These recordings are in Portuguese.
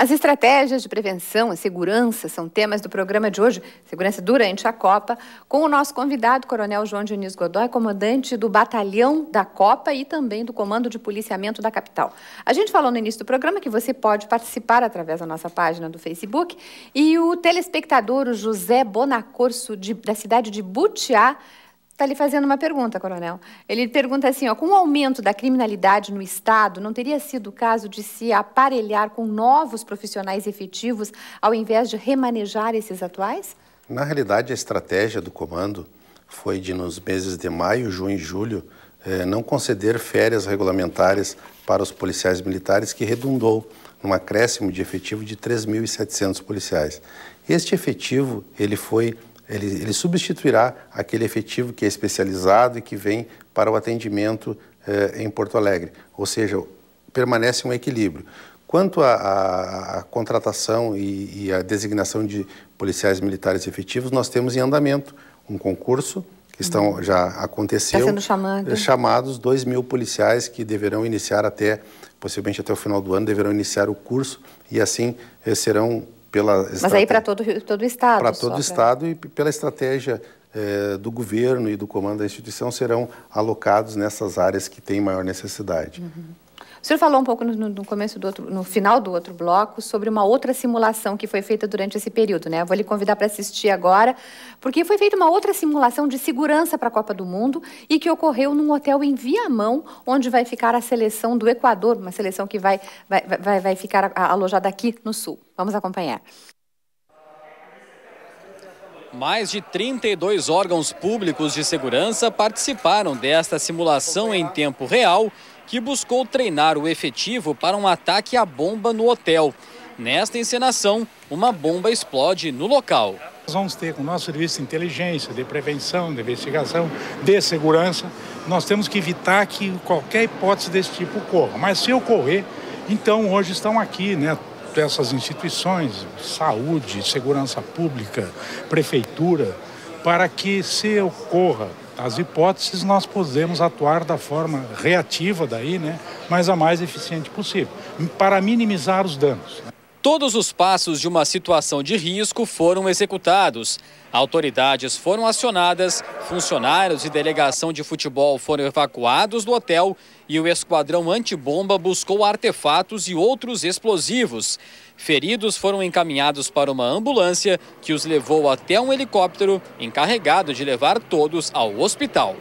As estratégias de prevenção e segurança são temas do programa de hoje, Segurança Durante a Copa, com o nosso convidado, Coronel João Diniz Godoy, comandante do Batalhão da Copa e também do Comando de Policiamento da Capital. A gente falou no início do programa que você pode participar através da nossa página do Facebook e o telespectador o José Bonacorso, de, da cidade de Butiá, está lhe fazendo uma pergunta, coronel. Ele pergunta assim: ó, com o aumento da criminalidade no Estado, não teria sido o caso de se aparelhar com novos profissionais efetivos ao invés de remanejar esses atuais? Na realidade, a estratégia do comando foi de, nos meses de maio, junho e julho, eh, não conceder férias regulamentares para os policiais militares, que redundou num acréscimo de efetivo de 3.700 policiais. Este efetivo ele foi ele, ele substituirá aquele efetivo que é especializado e que vem para o atendimento eh, em Porto Alegre. Ou seja, permanece um equilíbrio. Quanto à contratação e à designação de policiais militares efetivos, nós temos em andamento um concurso que estão, uhum. já aconteceu. Está sendo chamado. Chamados 2 mil policiais que deverão iniciar até, possivelmente até o final do ano, deverão iniciar o curso e assim eh, serão pela Mas aí para todo, todo o Estado? Para todo o Estado e pela estratégia eh, do governo e do comando da instituição serão alocados nessas áreas que têm maior necessidade. Uhum. O senhor falou um pouco no, no, começo do outro, no final do outro bloco, sobre uma outra simulação que foi feita durante esse período, né? Eu vou lhe convidar para assistir agora, porque foi feita uma outra simulação de segurança para a Copa do Mundo e que ocorreu num hotel em Viamão, onde vai ficar a seleção do Equador, uma seleção que vai, vai, vai, vai ficar alojada aqui no Sul. Vamos acompanhar. Mais de 32 órgãos públicos de segurança participaram desta simulação em tempo real que buscou treinar o efetivo para um ataque à bomba no hotel. Nesta encenação, uma bomba explode no local. Nós vamos ter com o nosso serviço de inteligência, de prevenção, de investigação, de segurança, nós temos que evitar que qualquer hipótese desse tipo ocorra. Mas se ocorrer, então hoje estão aqui, né? Essas instituições, saúde, segurança pública, prefeitura, para que se ocorra as hipóteses, nós podemos atuar da forma reativa daí, né, mas a mais eficiente possível, para minimizar os danos. Todos os passos de uma situação de risco foram executados. Autoridades foram acionadas, funcionários e delegação de futebol foram evacuados do hotel e o esquadrão antibomba buscou artefatos e outros explosivos. Feridos foram encaminhados para uma ambulância que os levou até um helicóptero encarregado de levar todos ao hospital.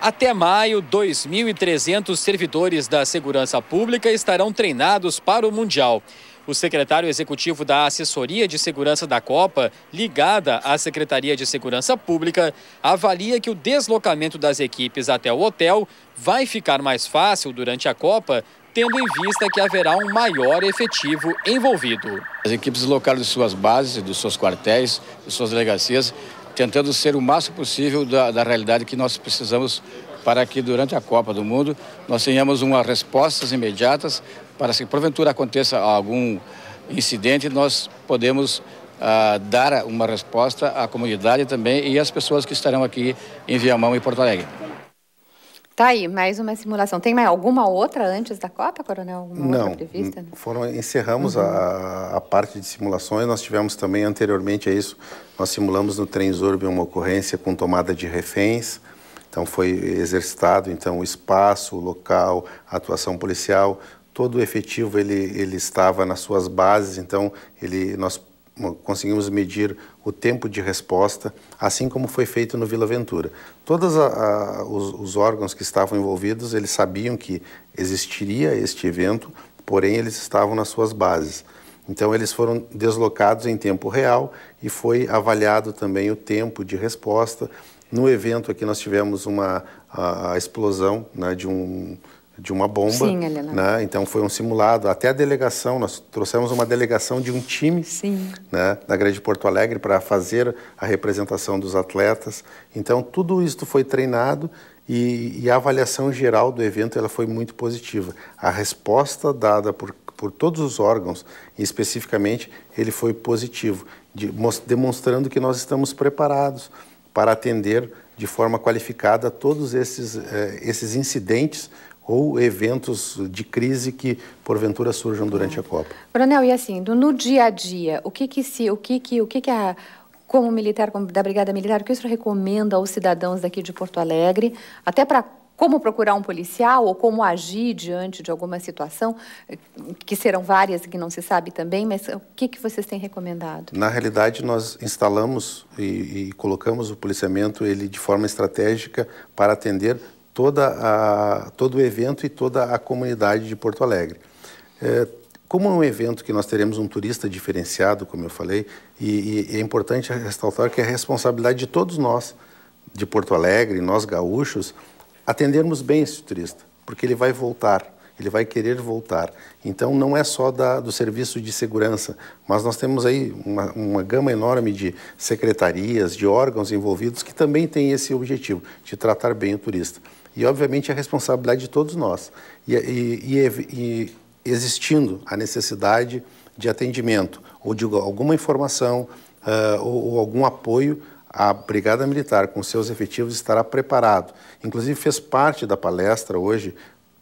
Até maio, 2.300 servidores da segurança pública estarão treinados para o Mundial. O secretário executivo da Assessoria de Segurança da Copa, ligada à Secretaria de Segurança Pública, avalia que o deslocamento das equipes até o hotel vai ficar mais fácil durante a Copa, tendo em vista que haverá um maior efetivo envolvido. As equipes deslocaram de suas bases, dos seus quartéis, de suas delegacias, tentando ser o máximo possível da, da realidade que nós precisamos para que durante a Copa do Mundo nós tenhamos umas respostas imediatas para se porventura aconteça algum incidente, nós podemos ah, dar uma resposta à comunidade também e às pessoas que estarão aqui em Viamão e Porto Alegre. Tá aí, mais uma simulação. Tem mais alguma outra antes da Copa, Coronel? Alguma Não, prevista? Foram, encerramos uhum. a, a, parte de simulações. Nós tivemos também, anteriormente a isso, nós simulamos no Trenzurbe uma ocorrência com tomada de reféns. Então, foi exercitado então, o espaço, o local, a atuação policial. Todo o efetivo ele, ele estava nas suas bases, então ele, nós conseguimos medir o tempo de resposta, assim como foi feito no Vila Ventura. Todos a, a, os, os, órgãos que estavam envolvidos, eles sabiam que existiria este evento, porém eles estavam nas suas bases. Então eles foram deslocados em tempo real e foi avaliado também o tempo de resposta. No evento aqui nós tivemos uma a, explosão né, de um de uma bomba. Sim, né? Então foi um simulado. Até a delegação, nós trouxemos uma delegação de um time Sim. Né? da Grande Porto Alegre para fazer a representação dos atletas. Então tudo isso foi treinado e, e, a avaliação geral do evento ela foi muito positiva. A resposta dada por, por todos os órgãos, especificamente, ele foi positivo, de, demonstrando que nós estamos preparados para atender de forma qualificada todos esses, eh, esses incidentes ou eventos de crise que porventura surjam durante a Copa. Coronel, e assim, no dia a dia, o que que se, o que que, o que que a como militar como da Brigada Militar, o que o senhor recomenda aos cidadãos daqui de Porto Alegre, até para como procurar um policial ou como agir diante de alguma situação, eh, que serão várias que não se sabe também, mas o que, que vocês têm recomendado? Na realidade, nós instalamos e, e colocamos o policiamento ele de forma estratégica para atender toda a, todo o evento e toda a comunidade de Porto Alegre. É, como é um evento que nós teremos um turista diferenciado, como eu falei, e, e é importante ressaltar que é a responsabilidade de todos nós, de Porto Alegre, nós gaúchos, atendermos bem esse turista, porque ele vai voltar, ele vai querer voltar. Então não é só da, do serviço de segurança, mas nós temos aí uma, uma gama enorme de secretarias, de órgãos envolvidos que também têm esse objetivo, de tratar bem o turista. E, obviamente, é responsabilidade de todos nós. E, e, e, e existindo a necessidade de atendimento ou de alguma informação uh, ou, ou algum apoio, a Brigada Militar, com seus efetivos, estará preparado. Inclusive, fez parte da palestra hoje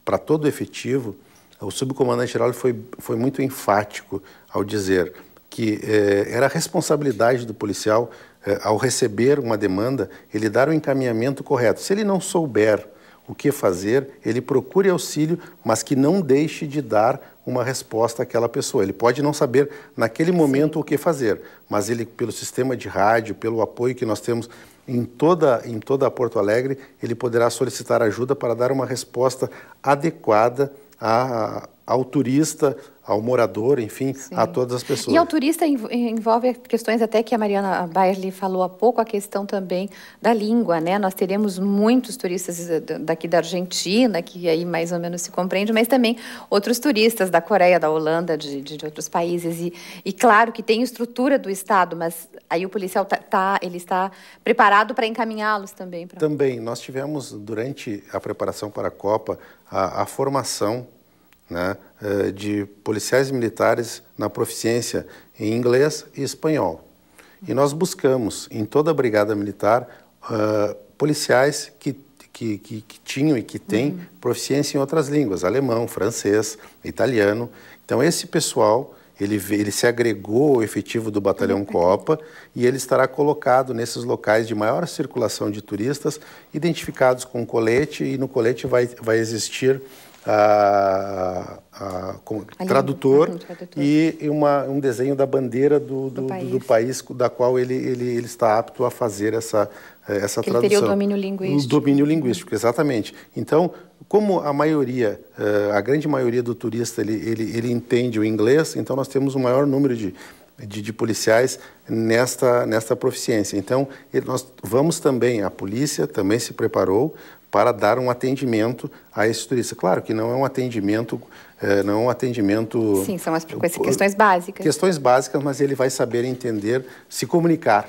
para todo o efetivo. O subcomandante-geral foi, foi muito enfático ao dizer que eh, era a responsabilidade do policial, eh, ao receber uma demanda, ele dar o encaminhamento correto. Se ele não souber o que fazer, ele procure auxílio, mas que não deixe de dar uma resposta àquela pessoa. Ele pode não saber naquele momento o que fazer, mas ele, pelo sistema de rádio, pelo apoio que nós temos em toda, em toda Porto Alegre, ele poderá solicitar ajuda para dar uma resposta adequada a, ao turista, ao morador, enfim, Sim. a todas as pessoas. E ao turista envolve questões até que a Mariana Baierli falou há pouco, a questão também da língua, né? Nós teremos muitos turistas daqui da Argentina, que aí mais ou menos se compreende, mas também outros turistas da Coreia, da Holanda, de, de outros países. E, e claro que tem estrutura do Estado, mas aí o policial tá, tá ele está preparado para encaminhá-los também. Pra... Também, nós tivemos durante a preparação para a Copa a, a formação né, eh, de policiais militares na proficiência em inglês e espanhol. E nós buscamos em toda a Brigada Militar uh, policiais que que, que, que, tinham e que têm uhum. proficiência em outras línguas, alemão, francês, italiano. Então, esse pessoal, ele, ele se agregou ao efetivo do Batalhão uhum. Copa e ele estará colocado nesses locais de maior circulação de turistas, identificados com colete, e no colete vai, vai existir como, tradutor, tradutor, e uma, um desenho da bandeira do, do, do, país. do, país. da qual ele, ele, ele está apto a fazer essa, eh, essa que tradução. Ele teria o domínio linguístico. O domínio linguístico, exatamente. Então, como a maioria, eh, a grande maioria do turista, ele, ele, ele entende o inglês, então nós temos o um maior número de, de, de, policiais nesta, nesta proficiência. Então, nós vamos também, a polícia também se preparou para dar um atendimento a esse turista. Claro que não é um atendimento, é, não é um atendimento... Sim, são as eh, questões básicas. Questões básicas, mas ele vai saber entender, se comunicar,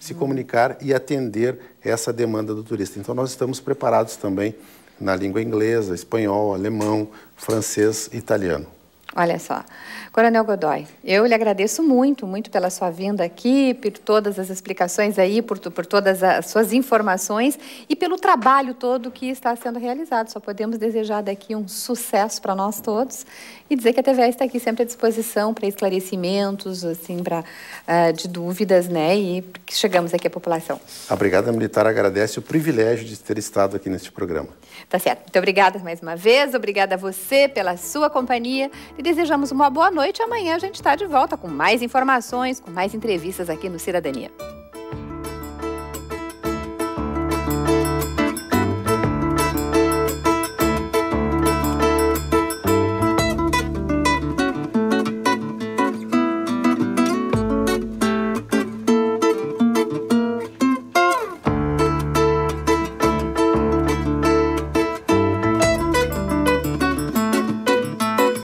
se hum. comunicar e atender essa demanda do turista. Então, nós estamos preparados também na língua inglesa, espanhol, alemão, francês, italiano. Olha só. Coronel Godoy, eu lhe agradeço muito, muito pela sua vinda aqui, por todas as explicações aí, por, por todas as suas informações e pelo trabalho todo que está sendo realizado. Só podemos desejar daqui um sucesso para nós todos e dizer que a TVA está aqui sempre à disposição para esclarecimentos, assim, para uh, de dúvidas, né? E que chegamos aqui à população. A Brigada Militar agradece o privilégio de ter estado aqui neste programa. Tá certo. Muito obrigada mais uma vez, obrigada a você pela sua companhia e Desejamos uma boa noite. Amanhã a gente está de volta com mais informações, com mais entrevistas aqui no Cidadania.